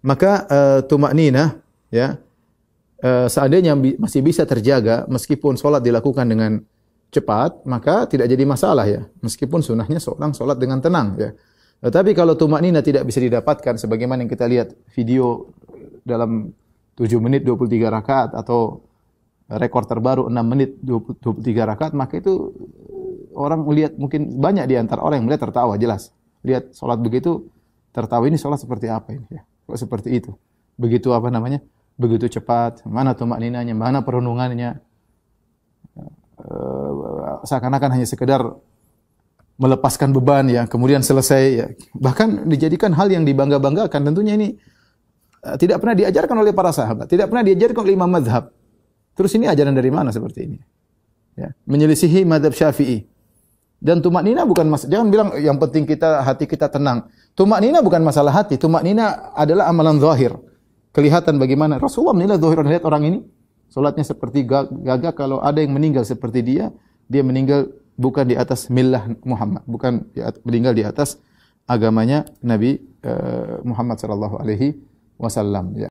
Maka uh, eh, tumak nina, ya, uh, seandainya bi masih bisa terjaga, meskipun sholat dilakukan dengan cepat, maka tidak jadi masalah ya. Meskipun sunnahnya seorang sholat dengan tenang ya. Tetapi kalau tumak nina tidak bisa didapatkan, sebagaimana yang kita lihat video dalam 7 menit 23 rakaat atau rekor terbaru 6 menit puluh 23 rakaat, maka itu eh, orang melihat mungkin banyak di antara orang yang melihat tertawa jelas. Lihat sholat begitu tertawa ini sholat seperti apa ini ya. Kok seperti itu? Begitu apa namanya? Begitu cepat. Mana tuh makninanya? Mana perenungannya? Eh, seakan-akan hanya sekedar melepaskan beban yang kemudian selesai ya. Bahkan dijadikan hal yang dibangga-banggakan. Tentunya ini eh, tidak pernah diajarkan oleh para sahabat, tidak pernah diajarkan oleh imam madhab. Terus ini ajaran dari mana seperti ini? Ya. Menyelisihi madhab syafi'i. Dan tumak nina bukan mas jangan bilang yang penting kita hati kita tenang. Tumak nina bukan masalah hati. Tumak nina adalah amalan zahir. Kelihatan bagaimana Rasulullah menilai zahir lihat orang ini salatnya seperti gagah kalau ada yang meninggal seperti dia, dia meninggal bukan di atas milah Muhammad, bukan di atas, meninggal di atas agamanya Nabi eh, Muhammad sallallahu alaihi wasallam ya.